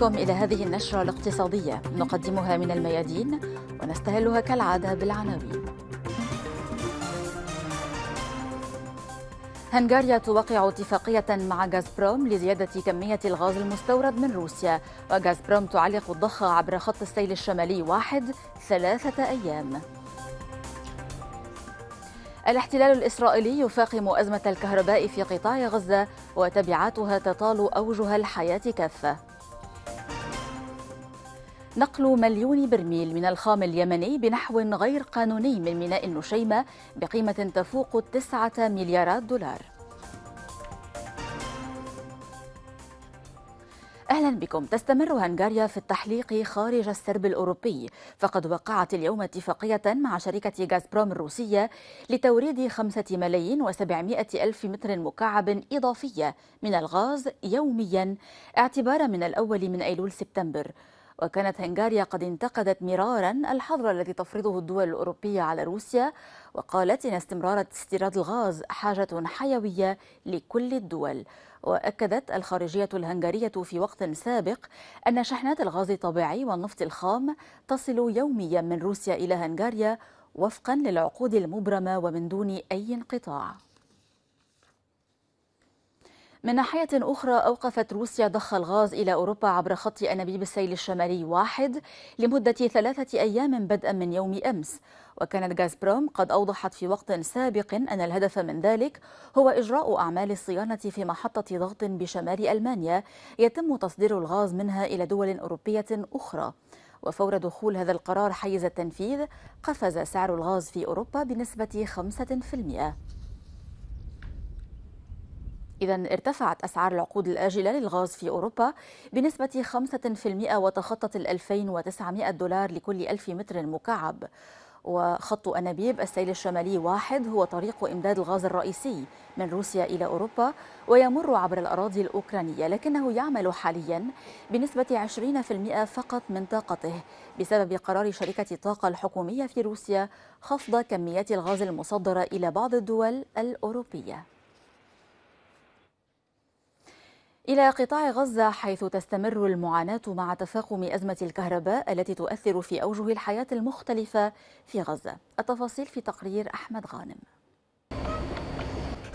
بكم إلى هذه النشرة الاقتصادية نقدمها من الميادين ونستهلها كالعادة بالعناوين هنغاريا توقع اتفاقية مع غازبروم لزيادة كمية الغاز المستورد من روسيا وغازبروم تعلق الضخة عبر خط السيل الشمالي واحد ثلاثة أيام الاحتلال الإسرائيلي يفاقم أزمة الكهرباء في قطاع غزة وتبعاتها تطال أوجها الحياة كافة نقل مليون برميل من الخام اليمني بنحو غير قانوني من ميناء النشيمة بقيمة تفوق التسعة مليارات دولار أهلا بكم تستمر هنغاريا في التحليق خارج السرب الأوروبي فقد وقعت اليوم اتفاقية مع شركة غازبروم الروسية لتوريد خمسة ملايين وسبعمائة ألف متر مكعب إضافية من الغاز يوميا اعتبارا من الأول من أيلول سبتمبر وكانت هنغاريا قد انتقدت مرارا الحظر الذي تفرضه الدول الأوروبية على روسيا وقالت إن استمرار استيراد الغاز حاجة حيوية لكل الدول وأكدت الخارجية الهنغارية في وقت سابق أن شحنات الغاز الطبيعي والنفط الخام تصل يوميا من روسيا إلى هنغاريا وفقا للعقود المبرمة ومن دون أي انقطاع من ناحية أخرى أوقفت روسيا ضخ الغاز إلى أوروبا عبر خط أنابيب السيل الشمالي واحد لمدة ثلاثة أيام بدءا من يوم أمس وكانت غازبروم قد أوضحت في وقت سابق أن الهدف من ذلك هو إجراء أعمال الصيانة في محطة ضغط بشمال ألمانيا يتم تصدير الغاز منها إلى دول أوروبية أخرى وفور دخول هذا القرار حيز التنفيذ قفز سعر الغاز في أوروبا بنسبة 5% إذا ارتفعت أسعار العقود الآجلة للغاز في أوروبا بنسبة 5% وتخطت ال 2900 دولار لكل 1000 متر مكعب وخط أنابيب السيل الشمالي واحد هو طريق إمداد الغاز الرئيسي من روسيا إلى أوروبا ويمر عبر الأراضي الأوكرانية لكنه يعمل حاليا بنسبة 20% فقط من طاقته بسبب قرار شركة الطاقة الحكومية في روسيا خفض كميات الغاز المصدرة إلى بعض الدول الأوروبية إلى قطاع غزة حيث تستمر المعاناة مع تفاقم أزمة الكهرباء التي تؤثر في أوجه الحياة المختلفة في غزة التفاصيل في تقرير أحمد غانم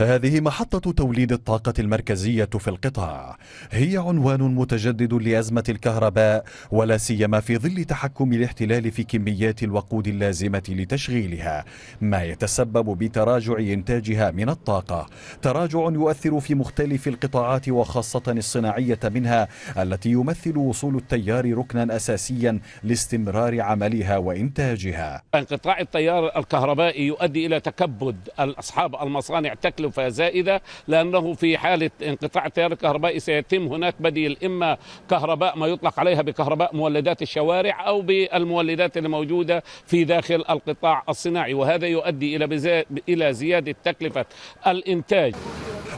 هذه محطة توليد الطاقة المركزية في القطاع هي عنوان متجدد لأزمة الكهرباء ولا سيما في ظل تحكم الاحتلال في كميات الوقود اللازمة لتشغيلها ما يتسبب بتراجع إنتاجها من الطاقة تراجع يؤثر في مختلف القطاعات وخاصة الصناعية منها التي يمثل وصول التيار ركنا أساسيا لاستمرار عملها وإنتاجها انقطاع التيار الكهربائي يؤدي إلى تكبد أصحاب المصانع تكلفة تكلفة زائدة لأنه في حالة انقطاع التيار الكهربائي سيتم هناك بديل إما كهرباء ما يطلق عليها بكهرباء مولدات الشوارع أو بالمولدات الموجودة في داخل القطاع الصناعي وهذا يؤدي إلى إلى زيادة تكلفة الإنتاج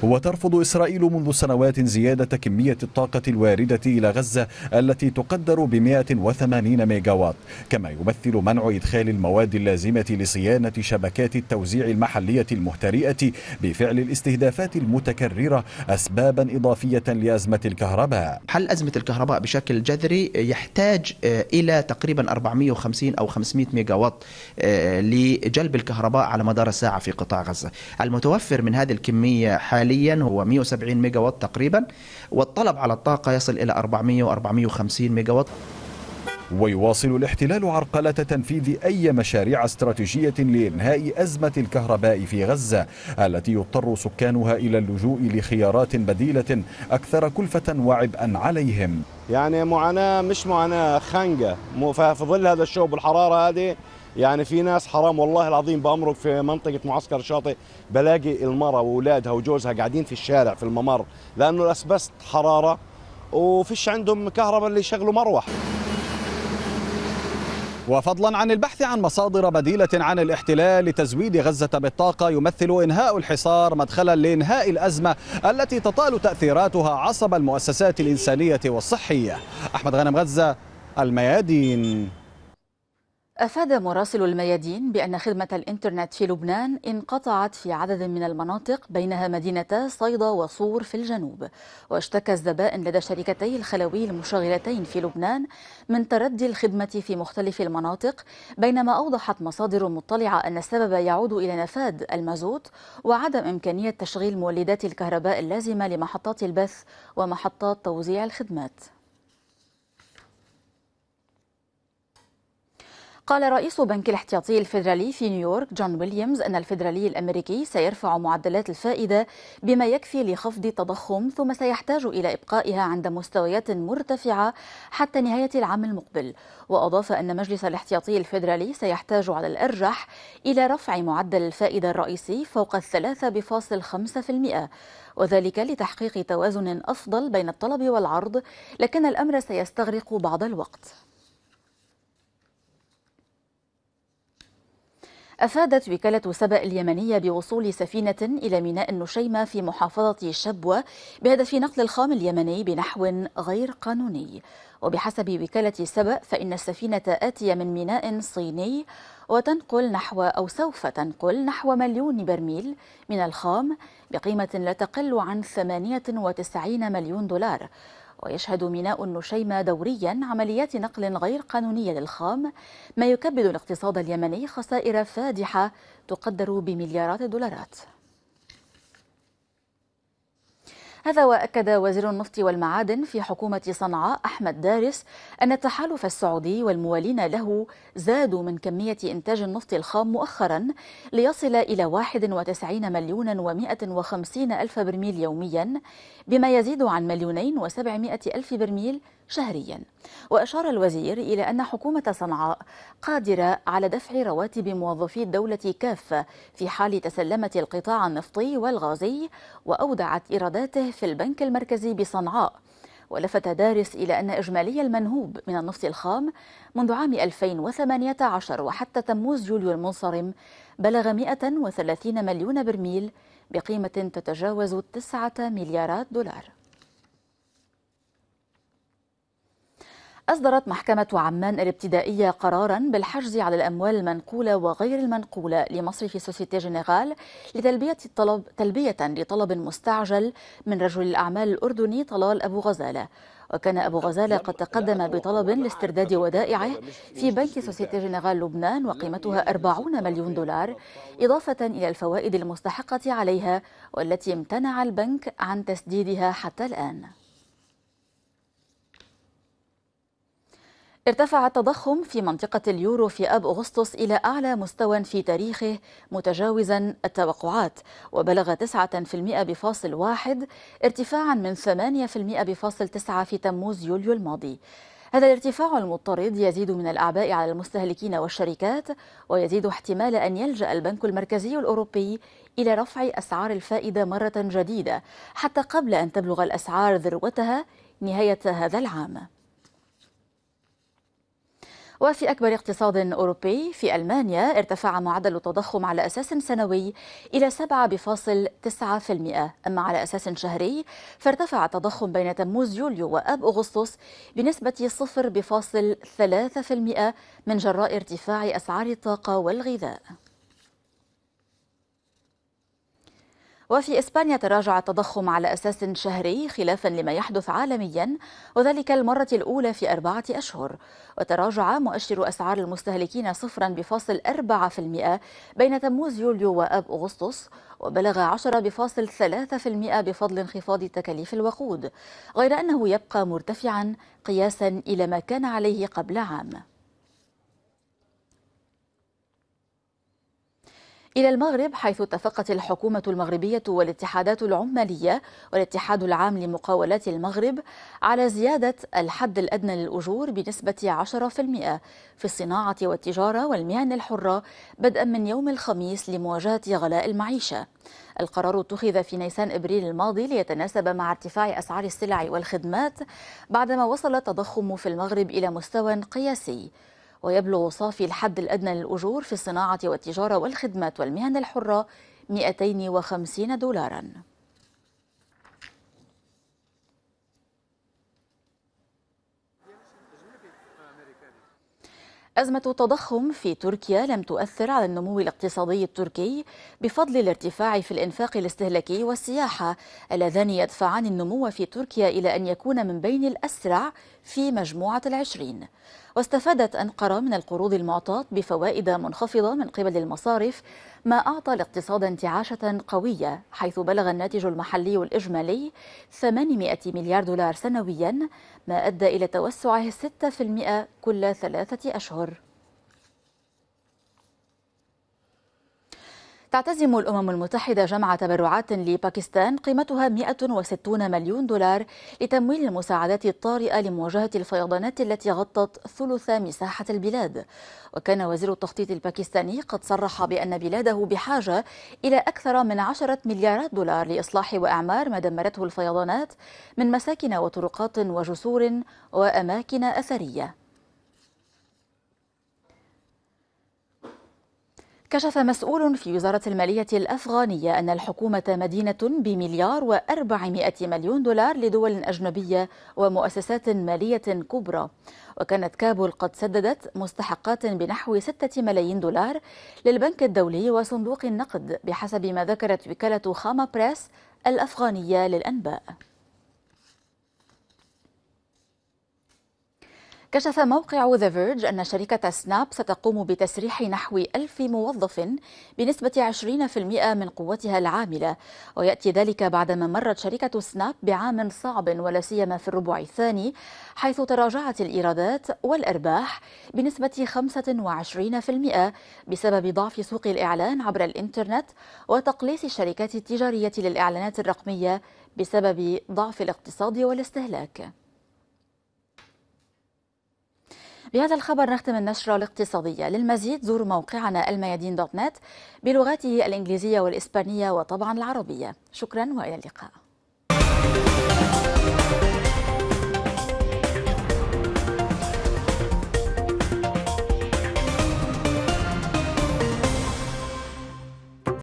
وترفض إسرائيل منذ سنوات زيادة كمية الطاقة الواردة إلى غزة التي تقدر ب 180 ميجاوات كما يمثل منع إدخال المواد اللازمة لصيانة شبكات التوزيع المحلية المهترئة بفعل الاستهدافات المتكررة أسبابا إضافية لأزمة الكهرباء حل أزمة الكهرباء بشكل جذري يحتاج آه، إلى تقريبا 450 أو 500 ميجاوات آه، لجلب الكهرباء على مدار الساعة في قطاع غزة المتوفر من هذه الكمية حاليا حاليا هو 170 ميجا وات تقريبا والطلب على الطاقة يصل إلى 400 و 450 ميجا وات ويواصل الاحتلال عرقلة تنفيذ أي مشاريع استراتيجية لإنهاء أزمة الكهرباء في غزة التي يضطر سكانها إلى اللجوء لخيارات بديلة أكثر كلفة وعبئا عليهم يعني معاناة مش معاناة خنقة في ظل هذا الشوب والحرارة هذه يعني في ناس حرام والله العظيم بامرك في منطقه معسكر الشاطئ بلاقي المراه واولادها وجوزها قاعدين في الشارع في الممر لانه الاسبست حراره وفيش عندهم كهرباء اللي يشغلوا مروح وفضلا عن البحث عن مصادر بديلة عن الاحتلال لتزويد غزة بالطاقة يمثل إنهاء الحصار مدخلا لإنهاء الأزمة التي تطال تأثيراتها عصب المؤسسات الإنسانية والصحية أحمد غنم غزة الميادين أفاد مراسل الميادين بأن خدمة الإنترنت في لبنان انقطعت في عدد من المناطق بينها مدينتا صيدا وصور في الجنوب واشتكى الزبائن لدى شركتي الخلوي المشغلتين في لبنان من تردي الخدمة في مختلف المناطق بينما أوضحت مصادر مطلعة أن السبب يعود إلى نفاد المازوت وعدم إمكانية تشغيل مولدات الكهرباء اللازمة لمحطات البث ومحطات توزيع الخدمات قال رئيس بنك الاحتياطي الفيدرالي في نيويورك جون ويليامز أن الفيدرالي الأمريكي سيرفع معدلات الفائدة بما يكفي لخفض التضخم ثم سيحتاج إلى إبقائها عند مستويات مرتفعة حتى نهاية العام المقبل وأضاف أن مجلس الاحتياطي الفيدرالي سيحتاج على الأرجح إلى رفع معدل الفائدة الرئيسي فوق الثلاثة بفاصل خمسة في المئة وذلك لتحقيق توازن أفضل بين الطلب والعرض لكن الأمر سيستغرق بعض الوقت أفادت وكالة سبأ اليمنية بوصول سفينة إلى ميناء النشيمة في محافظة شبوة بهدف نقل الخام اليمني بنحو غير قانوني وبحسب وكالة سبأ فإن السفينة آتية من ميناء صيني وتنقل نحو أو سوف تنقل نحو مليون برميل من الخام بقيمة لا تقل عن 98 مليون دولار ويشهد ميناء النشيمة دوريا عمليات نقل غير قانونية للخام ما يكبد الاقتصاد اليمني خسائر فادحة تقدر بمليارات الدولارات هذا وأكد وزير النفط والمعادن في حكومة صنعاء أحمد دارس أن التحالف السعودي والموالين له زادوا من كمية إنتاج النفط الخام مؤخرا ليصل إلى 91 مليون و150 ألف برميل يوميا بما يزيد عن مليونين و700 ألف برميل شهريا وأشار الوزير إلى أن حكومة صنعاء قادرة على دفع رواتب موظفي الدولة كافة في حال تسلمت القطاع النفطي والغازي وأودعت إيراداته في البنك المركزي بصنعاء ولفت دارس إلى أن إجمالي المنهوب من النفط الخام منذ عام 2018 وحتى تموز يوليو المنصرم بلغ 130 مليون برميل بقيمة تتجاوز 9 مليارات دولار أصدرت محكمة عمان الابتدائية قرارا بالحجز على الأموال المنقولة وغير المنقولة لمصرف سوسيتي جنرال لتلبية الطلب تلبية لطلب مستعجل من رجل الأعمال الأردني طلال أبو غزالة وكان أبو غزالة قد تقدم بطلب لاسترداد ودائعه في بنك سوسيتي جنرال لبنان وقيمتها 40 مليون دولار إضافة إلى الفوائد المستحقة عليها والتي امتنع البنك عن تسديدها حتى الآن ارتفع التضخم في منطقة اليورو في أب أغسطس إلى أعلى مستوى في تاريخه متجاوزا التوقعات وبلغ 9% بفاصل واحد ارتفاعا من 8% بفاصل تسعة في تموز يوليو الماضي هذا الارتفاع المضطرد يزيد من الأعباء على المستهلكين والشركات ويزيد احتمال أن يلجأ البنك المركزي الأوروبي إلى رفع أسعار الفائدة مرة جديدة حتى قبل أن تبلغ الأسعار ذروتها نهاية هذا العام وفي أكبر اقتصاد أوروبي في ألمانيا ارتفع معدل التضخم على أساس سنوي إلى 7.9% أما على أساس شهري فارتفع التضخم بين تموز يوليو وأب أغسطس بنسبة 0.3% من جراء ارتفاع أسعار الطاقة والغذاء وفي إسبانيا تراجع التضخم على أساس شهري خلافا لما يحدث عالميا وذلك المرة الأولى في أربعة أشهر وتراجع مؤشر أسعار المستهلكين صفرا بفاصل المئة بين تموز يوليو وأب أغسطس وبلغ 10.3% بفضل انخفاض تكاليف الوقود غير أنه يبقى مرتفعا قياسا إلى ما كان عليه قبل عام إلى المغرب حيث اتفقت الحكومة المغربية والاتحادات العمالية والاتحاد العام لمقاولات المغرب على زيادة الحد الأدنى للأجور بنسبة 10% في الصناعة والتجارة والمهن الحرة بدءا من يوم الخميس لمواجهة غلاء المعيشة القرار اتخذ في نيسان إبريل الماضي ليتناسب مع ارتفاع أسعار السلع والخدمات بعدما وصل التضخم في المغرب إلى مستوى قياسي ويبلغ صافي الحد الأدنى للأجور في الصناعة والتجارة والخدمات والمهن الحرة 250 دولاراً أزمة التضخم في تركيا لم تؤثر على النمو الاقتصادي التركي بفضل الارتفاع في الإنفاق الاستهلاكي والسياحة اللذان يدفعان النمو في تركيا إلى أن يكون من بين الأسرع في مجموعة العشرين واستفادت أنقرة من القروض المعطاة بفوائد منخفضة من قبل المصارف ما أعطى الاقتصاد انتعاشة قوية حيث بلغ الناتج المحلي الإجمالي 800 مليار دولار سنويا ما أدى إلى توسعه 6% كل ثلاثة أشهر تعتزم الأمم المتحدة جمع تبرعات لباكستان قيمتها 160 مليون دولار لتمويل المساعدات الطارئة لمواجهة الفيضانات التي غطت ثلث مساحة البلاد وكان وزير التخطيط الباكستاني قد صرح بأن بلاده بحاجة إلى أكثر من 10 مليارات دولار لإصلاح وإعمار ما دمرته الفيضانات من مساكن وطرقات وجسور وأماكن أثرية كشف مسؤول في وزارة المالية الأفغانية أن الحكومة مدينة بمليار وأربعمائة مليون دولار لدول أجنبية ومؤسسات مالية كبرى وكانت كابول قد سددت مستحقات بنحو ستة ملايين دولار للبنك الدولي وصندوق النقد بحسب ما ذكرت وكالة خاما بريس الأفغانية للأنباء كشف موقع ذا فيرج أن شركة سناب ستقوم بتسريح نحو ألف موظف بنسبة 20% من قوتها العاملة ويأتي ذلك بعدما مرت شركة سناب بعام صعب ولا سيما في الربع الثاني حيث تراجعت الإيرادات والأرباح بنسبة 25% بسبب ضعف سوق الإعلان عبر الإنترنت وتقليص الشركات التجارية للإعلانات الرقمية بسبب ضعف الاقتصاد والاستهلاك بهذا الخبر نختم النشرة الاقتصادية للمزيد زوروا موقعنا الميادين دوت نت بلغاته الإنجليزية والإسبانية وطبعا العربية شكرا وإلى اللقاء